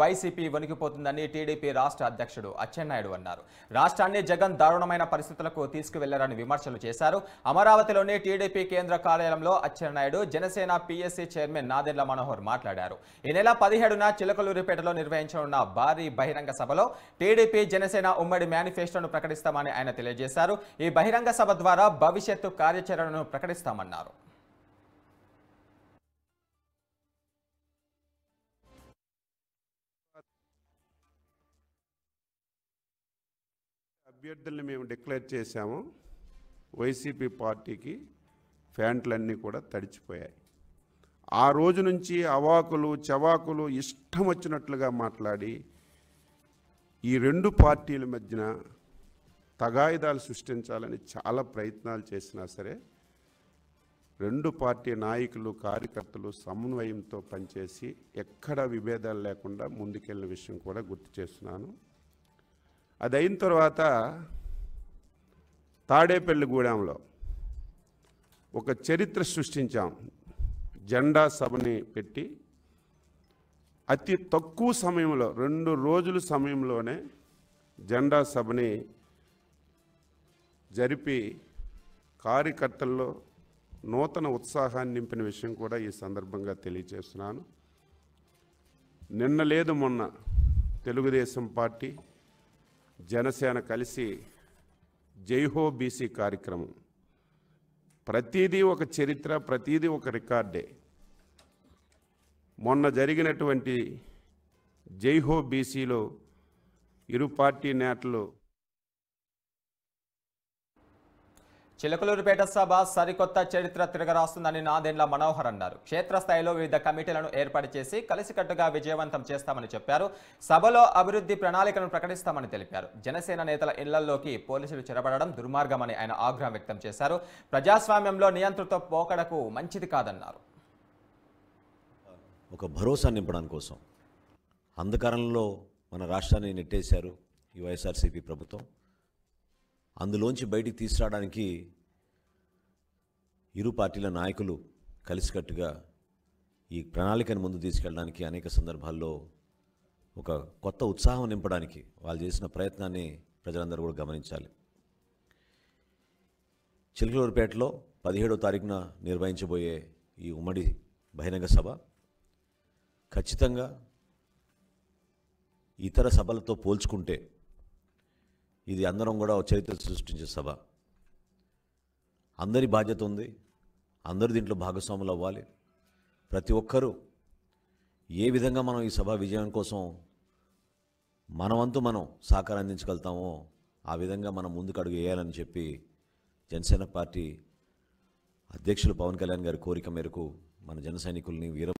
YCP వణికిపోతుందని TDP రాష్ట్ర అధ్యక్షుడు అచ్చెన్నాయుడు అన్నారు రాష్ట్రాన్ని జగన్ దారుణమైన పరిస్థితులకు తీసుకువెళ్లారని విమర్శలు చేశారు అమరావతిలోని టీడీపీ కేంద్ర కార్యాలయంలో అచ్చెన్నాయుడు జనసేన పీఎస్సీ చైర్మన్ నాదెండ్ల మనోహర్ మాట్లాడారు ఈ నెల పదిహేడున చిలకలూరిపేటలో నిర్వహించనున్న భారీ బహిరంగ సభలో టీడీపీ జనసేన ఉమ్మడి మేనిఫెస్టోను ప్రకటిస్తామని ఆయన తెలియజేశారు ఈ బహిరంగ సభ ద్వారా భవిష్యత్తు కార్యాచరణను ప్రకటిస్తామన్నారు అభ్యర్థుల్ని మేము డిక్లేర్ చేశాము వైసీపీ పార్టీకి ఫ్యాంట్లన్నీ కూడా తడిచిపోయాయి ఆ రోజు నుంచి అవాకులు చవాకులు ఇష్టం వచ్చినట్లుగా మాట్లాడి ఈ రెండు పార్టీల మధ్యన తగాయిదాలు సృష్టించాలని చాలా ప్రయత్నాలు చేసినా సరే రెండు పార్టీ నాయకులు కార్యకర్తలు సమన్వయంతో పనిచేసి ఎక్కడ విభేదాలు లేకుండా ముందుకెళ్ళిన విషయం కూడా గుర్తు చేస్తున్నాను అది అయిన తర్వాత తాడేపల్లి గూడెంలో ఒక చరిత్ర సృష్టించాం జెండా సభని పెట్టి అతి తక్కువ సమయంలో రెండు రోజుల సమయంలోనే జెండా సభని జరిపి కార్యకర్తల్లో నూతన ఉత్సాహాన్ని నింపిన విషయం కూడా ఈ సందర్భంగా తెలియజేస్తున్నాను నిన్న లేదు మొన్న తెలుగుదేశం పార్టీ జనసేన కలిసి జైహో బీసీ కార్యక్రమం ప్రతీదీ ఒక చరిత్ర ప్రతీదీ ఒక రికార్డే మొన్న జరిగినటువంటి జైహో బీసీలో ఇరు పార్టీ నేతలు చిలకలూరుపేట సభ సరికొత్త చరిత్ర తిరగరాస్తుందని నాదేండ్ల మనోహర్ అన్నారు క్షేత్రస్థాయిలో వివిధ కమిటీలను ఏర్పాటు చేసి కలిసికట్టుగా విజయవంతం చేస్తామని చెప్పారు సభలో అభివృద్ధి ప్రణాళికను ప్రకటిస్తామని తెలిపారు జనసేన నేతల ఇళ్లలోకి పోలీసులు చెరబడడం దుర్మార్గమని ఆయన ఆగ్రహం వ్యక్తం చేశారు ప్రజాస్వామ్యంలో నియంతృత్వ పోకడకు మంచిది కాదన్నారు ఒక భరోసా నింపడం కోసం అంధకారంలో మన రాష్ట్రాన్ని నెట్టేశారు ఈ వైఎస్ఆర్సీపీ ప్రభుత్వం అందులోంచి బయటికి తీసుకురావడానికి ఇరు పార్టీల నాయకులు కలిసికట్టుగా ఈ ప్రణాళికను ముందు తీసుకెళ్ళడానికి అనేక సందర్భాల్లో ఒక కొత్త ఉత్సాహం నింపడానికి వాళ్ళు చేసిన ప్రయత్నాన్ని ప్రజలందరూ కూడా గమనించాలి చిలకలూరుపేటలో పదిహేడో తారీఖున నిర్వహించబోయే ఈ ఉమ్మడి బహిరంగ సభ ఖచ్చితంగా ఇతర సభలతో పోల్చుకుంటే ఇది అందరం కూడా చరిత్ర సృష్టించే సభ అందరి బాధ్యత ఉంది అందరూ దీంట్లో భాగస్వాములు అవ్వాలి ప్రతి ఒక్కరూ ఏ విధంగా మనం ఈ సభ విజయం కోసం మనవంతు మనం సహకారం అందించగలుగుతామో ఆ విధంగా మనం ముందుకు అడుగు వేయాలని చెప్పి జనసేన పార్టీ అధ్యక్షులు పవన్ కళ్యాణ్ గారి కోరిక మేరకు మన జన సైనికుల్ని వీర